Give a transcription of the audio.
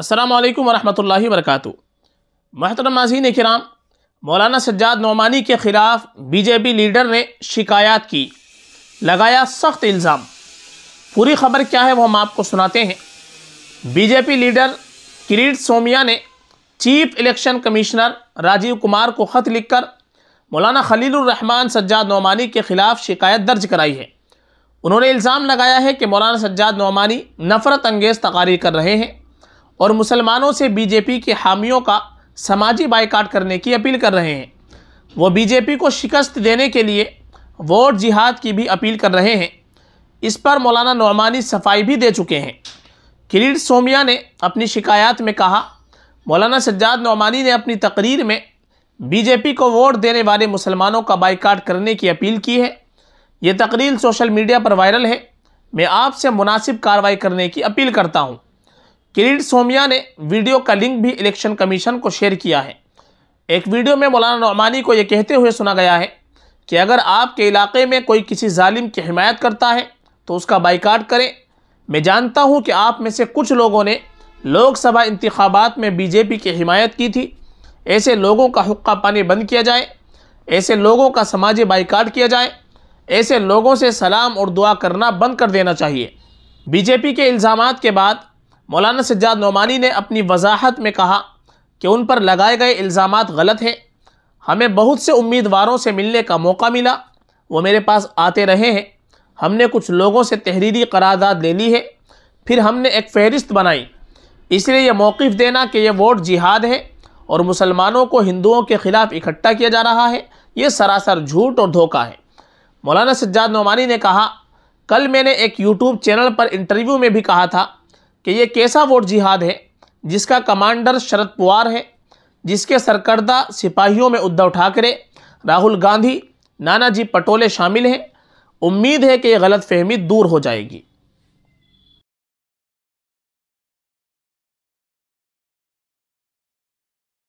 السلام علیکم ورحمۃ اللہ وبرکاتہ محترم ناظرین کرام مولانا سجاد نعمانی کے خلاف بی جے پی لیڈر نے شکایات کی لگایا سخت الزام پوری خبر کیا ہے وہ ہم آپ کو سناتے ہیں B J P leader Kirit Somaiya نے chief election commissioner Rajiv Kumar کو خط لکھ کر مولانا خلیل الرحمن سجاد نعمانی کے خلاف شکایت درج کرائی ہے انہوں نے الزام لگایا ہے کہ مولانا سجاد نعمانی نفرت انگیز تقاریر کر رہے ہیں اور مسلمانوں سے بی جے پی کے حامیوں کا سماجی بائیکاٹ کرنے کی اپیل کر رہے ہیں وہ بی جے پی کو شکست دینے کے لیے ووٹ جہاد کی بھی اپیل کر رہے ہیں اس پر مولانا نعمانی صفائی بھی دے چکے ہیں کریٹ سومیا نے اپنی شکایات میں کہا مولانا سجاد نعمانی نے اپنی تقریر میں بی جے پی کو ووٹ دینے والے مسلمانوں کا بائیکاٹ کرنے کی اپیل کی ہے یہ تقریر سوشل میڈیا پر وائرل ہے میں آپ سے مناسب کارروائی کرنے کی اپیل کرتا ہوں کریڈ سومیا نے ویڈیو کا لنک بھی الیکشن کمیشن کو شیئر کیا ہے ایک ویڈیو میں مولانا نعمانی کو یہ کہتے ہوئے سنا گیا ہے کہ اگر آپ کے علاقے میں کوئی کسی ظالم کی حمایت کرتا ہے تو اس کا بائیکاٹ کریں میں جانتا ہوں کہ آپ میں سے کچھ لوگوں نے لوک سبھا انتخابات میں بی جے پی کی حمایت کی تھی ایسے لوگوں کا حقہ پانی بند کیا جائے ایسے لوگوں کا سماجی بائیکارٹ کیا جائے ایسے لوگوں سے سلام اور دعا کرنا بند کر دینا چاہیے بی جے پی کے الزامات کے بعد مولانا سجاد نعمانی نے اپنی وضاحت میں کہا کہ ان پر لگائے گئے الزامات غلط ہیں ہمیں بہت سے امیدواروں سے ملنے کا موقع ملا وہ میرے پاس آتے رہے ہیں ہم نے کچھ لوگوں سے تحریری قرارداد لے لی ہے پھر ہم نے ایک فہرست بنائی اس لیے یہ موقف دینا کہ یہ ووٹ جہاد ہے اور مسلمانوں کو ہندوؤں کے خلاف اکٹھا کیا جا رہا ہے یہ سراسر جھوٹ اور دھوکہ ہے مولانا سجاد نعمانی نے کہا کل میں نے ایک یوٹیوب چینل پر انٹرویو میں بھی کہا تھا کہ یہ کیسا ووٹ جہاد ہے جس کا کمانڈر شرد پوار ہے جس کے سرکردہ سپاہیوں میں ادھو ٹھاکرے راہل گاندھی نانا جی پٹولے شامل ہیں امید ہے کہ یہ غلط فہمی دور ہو جائے گی